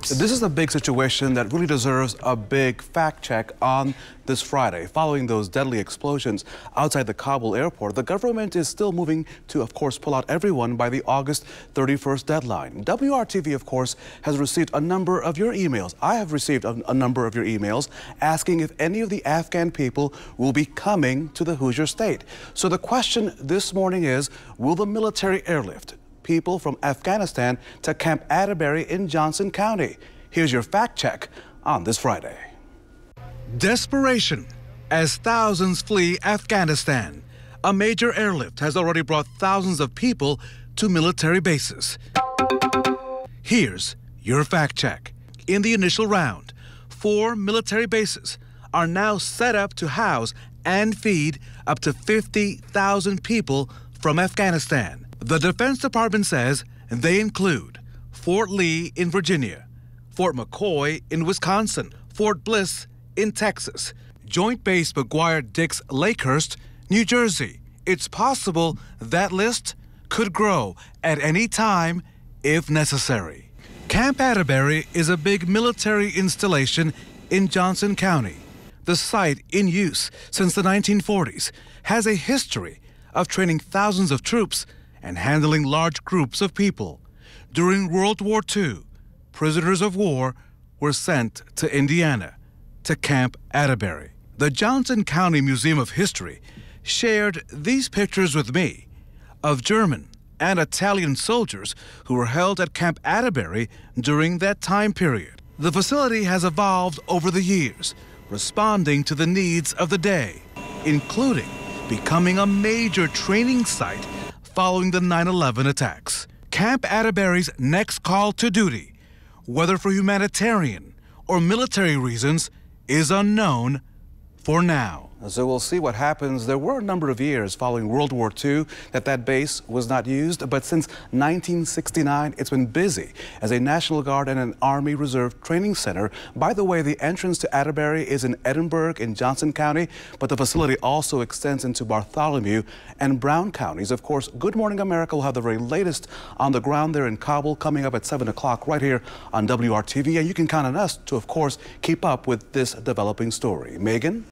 This is a big situation that really deserves a big fact check on this Friday. Following those deadly explosions outside the Kabul airport, the government is still moving to, of course, pull out everyone by the August 31st deadline. WRTV, of course, has received a number of your emails. I have received a, a number of your emails asking if any of the Afghan people will be coming to the Hoosier state. So the question this morning is, will the military airlift people from Afghanistan to Camp Atterbury in Johnson County. Here's your fact check on this Friday. Desperation as thousands flee Afghanistan. A major airlift has already brought thousands of people to military bases. Here's your fact check. In the initial round, four military bases are now set up to house and feed up to 50,000 people from Afghanistan. The Defense Department says they include Fort Lee in Virginia, Fort McCoy in Wisconsin, Fort Bliss in Texas, Joint Base McGuire Dix Lakehurst, New Jersey. It's possible that list could grow at any time if necessary. Camp Atterbury is a big military installation in Johnson County. The site, in use since the 1940s, has a history of training thousands of troops and handling large groups of people. During World War II, prisoners of war were sent to Indiana, to Camp Atterbury. The Johnson County Museum of History shared these pictures with me of German and Italian soldiers who were held at Camp Atterbury during that time period. The facility has evolved over the years, responding to the needs of the day, including becoming a major training site following the 9 11 attacks. Camp Atterbury's next call to duty, whether for humanitarian or military reasons, is unknown for now. So we'll see what happens. There were a number of years following World War II that that base was not used, but since 1969, it's been busy as a National Guard and an Army Reserve training center. By the way, the entrance to Atterbury is in Edinburgh in Johnson County, but the facility also extends into Bartholomew and Brown counties. Of course, Good Morning America will have the very latest on the ground there in Kabul coming up at 7 o'clock right here on WRTV, and you can count on us to, of course, keep up with this developing story. Megan?